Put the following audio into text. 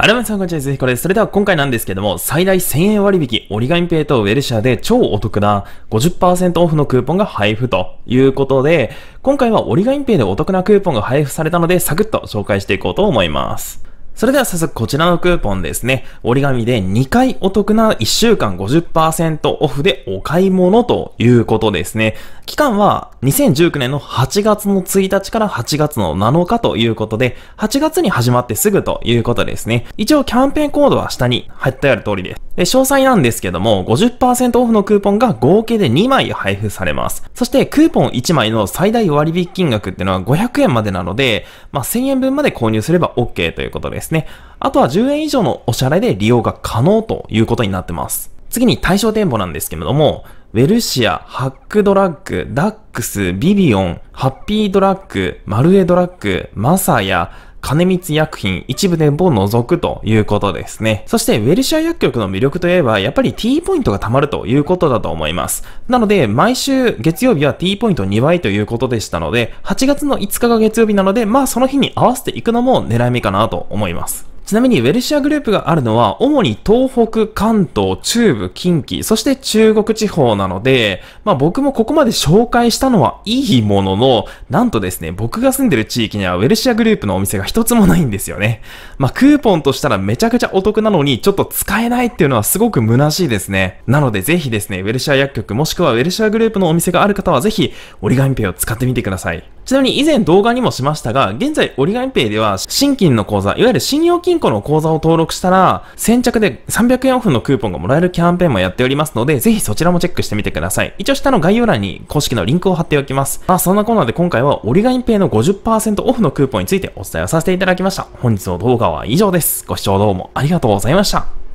あらめさんこんにちは、ぜひこれです。それでは今回なんですけども、最大1000円割引、折り紙ペイとウェルシアで超お得な50%オフのクーポンが配布ということで、今回は折り紙ペイでお得なクーポンが配布されたので、サクッと紹介していこうと思います。それでは早速こちらのクーポンですね。折り紙で2回お得な1週間50%オフでお買い物ということですね。期間は2019年の8月の1日から8月の7日ということで、8月に始まってすぐということですね。一応キャンペーンコードは下に入ってある通りです。詳細なんですけども、50%オフのクーポンが合計で2枚配布されます。そして、クーポン1枚の最大割引金額っていうのは500円までなので、まあ、1000円分まで購入すれば OK ということですね。あとは10円以上のお支払いで利用が可能ということになってます。次に対象店舗なんですけれども、ウェルシア、ハックドラッグ、ダックス、ビビオン、ハッピードラッグ、マルエドラッグ、マサヤ、金光薬品、一部店舗を除くということですね。そして、ウェルシア薬局の魅力といえば、やっぱり T ポイントが貯まるということだと思います。なので、毎週月曜日は T ポイント2倍ということでしたので、8月の5日が月曜日なので、まあその日に合わせていくのも狙い目かなと思います。ちなみにウェルシアグループがあるのは、主に東北、関東、中部、近畿、そして中国地方なので、まあ僕もここまで紹介したのはいいものの、なんとですね、僕が住んでる地域にはウェルシアグループのお店が一つもないんですよね。まあクーポンとしたらめちゃくちゃお得なのに、ちょっと使えないっていうのはすごく虚しいですね。なのでぜひですね、ウェルシア薬局もしくはウェルシアグループのお店がある方はぜひ折り紙ペイを使ってみてください。ちなみに以前動画にもしましたが、現在折り紙ペイでは、新金の口座、いわゆる信用金庫の口座を登録したら、先着で300円オフのクーポンがもらえるキャンペーンもやっておりますので、ぜひそちらもチェックしてみてください。一応下の概要欄に公式のリンクを貼っておきます。まあ、そんなコーナーで今回は折り紙ペイの50%オフのクーポンについてお伝えをさせていただきました。本日の動画は以上です。ご視聴どうもありがとうございました。